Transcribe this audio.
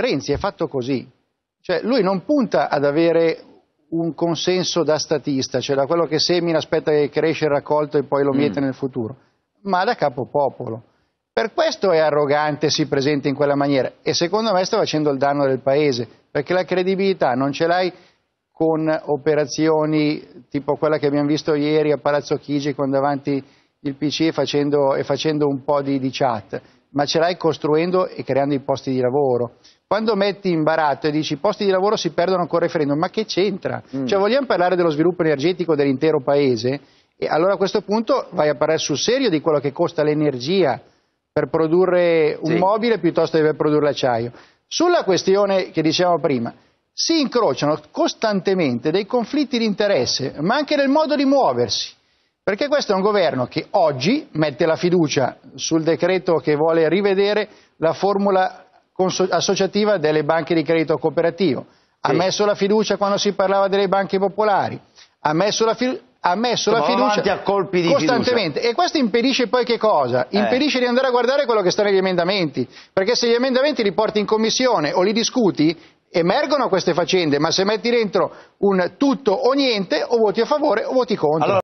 Renzi è fatto così, cioè lui non punta ad avere un consenso da statista, cioè da quello che semina aspetta che cresce il raccolto e poi lo miete mm. nel futuro, ma da capopopolo. Per questo è arrogante, si presenta in quella maniera e secondo me sta facendo il danno del paese, perché la credibilità non ce l'hai con operazioni tipo quella che abbiamo visto ieri a Palazzo Chigi con davanti il PC e facendo, e facendo un po' di, di chat, ma ce l'hai costruendo e creando i posti di lavoro. Quando metti in baratto e dici i posti di lavoro si perdono con il referendum, ma che c'entra? Mm. Cioè vogliamo parlare dello sviluppo energetico dell'intero paese? E allora a questo punto vai a parlare sul serio di quello che costa l'energia per produrre un sì. mobile piuttosto che per produrre l'acciaio. Sulla questione che dicevamo prima, si incrociano costantemente dei conflitti di interesse, ma anche nel modo di muoversi. Perché questo è un governo che oggi mette la fiducia sul decreto che vuole rivedere la formula associativa delle banche di credito cooperativo, ha sì. messo la fiducia quando si parlava delle banche popolari, ha messo la fiducia ha messo la fiducia a colpi di costantemente fiducia. e questo impedisce poi che cosa? Eh. Impedisce eh. di andare a guardare quello che sta negli emendamenti, perché se gli emendamenti li porti in commissione o li discuti emergono queste faccende, ma se metti dentro un tutto o niente o voti a favore o voti contro. Allora...